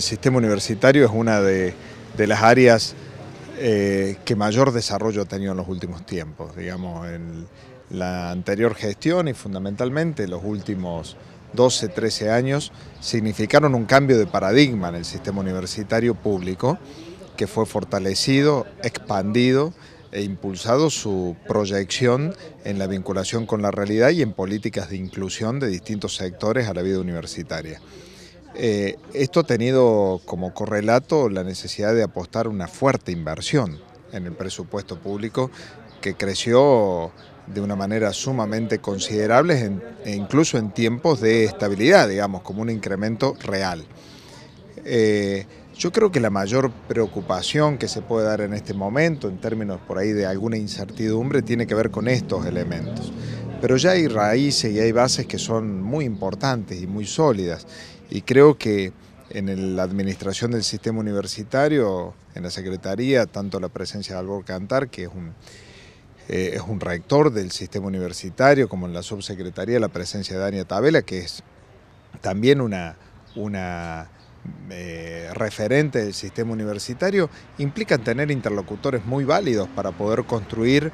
el sistema universitario es una de, las áreas eh, que mayor desarrollo ha tenido en los últimos tiempos, digamos, en la anterior gestión y fundamentalmente los últimos 12, 13 años significaron un cambio de paradigma en el sistema universitario público que fue fortalecido, expandido e impulsado su proyección en la vinculación con la realidad y en políticas de inclusión de distintos sectores a la vida universitaria. Eh, esto ha tenido como correlato la necesidad de apostar una fuerte inversión en el presupuesto público que creció de una manera sumamente considerable e incluso en tiempos de estabilidad, digamos, como un incremento real. Eh, yo creo que la mayor preocupación que se puede dar en este momento, en términos por ahí de alguna incertidumbre, tiene que ver con estos elementos. Pero ya hay raíces y hay bases que son muy importantes y muy sólidas y creo que en la administración del sistema universitario, en la secretaría, tanto la presencia de Albor Cantar, que es un, eh, es un rector del sistema universitario, como en la subsecretaría, la presencia de Dania Tabela, que es también una, una eh, referente del sistema universitario, implican tener interlocutores muy válidos para poder construir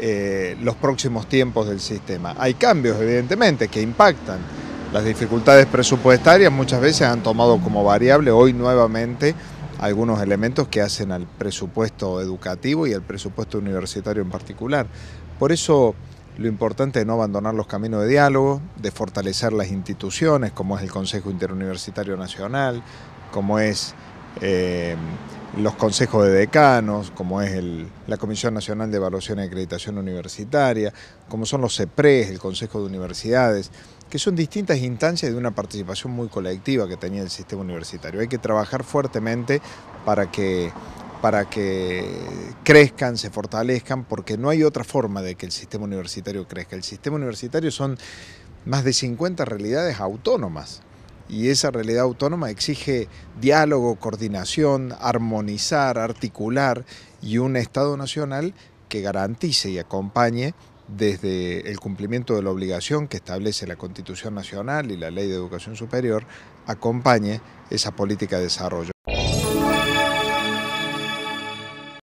eh, los próximos tiempos del sistema. Hay cambios, evidentemente, que impactan las dificultades presupuestarias muchas veces han tomado como variable hoy nuevamente algunos elementos que hacen al presupuesto educativo y al presupuesto universitario en particular. Por eso lo importante es no abandonar los caminos de diálogo, de fortalecer las instituciones como es el Consejo Interuniversitario Nacional, como es eh, los consejos de decanos, como es la Comisión Nacional de Evaluación y Acreditación Universitaria, como son los CEPRES, el Consejo de Universidades que son distintas instancias de una participación muy colectiva que tenía el sistema universitario. Hay que trabajar fuertemente para que para que crezcan, se fortalezcan, porque no hay otra forma de que el sistema universitario crezca. El sistema universitario son más de 50 realidades autónomas y esa realidad autónoma exige diálogo, coordinación, armonizar, articular y un Estado nacional que garantice y acompañe desde el cumplimiento de la obligación que establece la Constitución Nacional y la Ley de Educación Superior, acompañe esa política de desarrollo.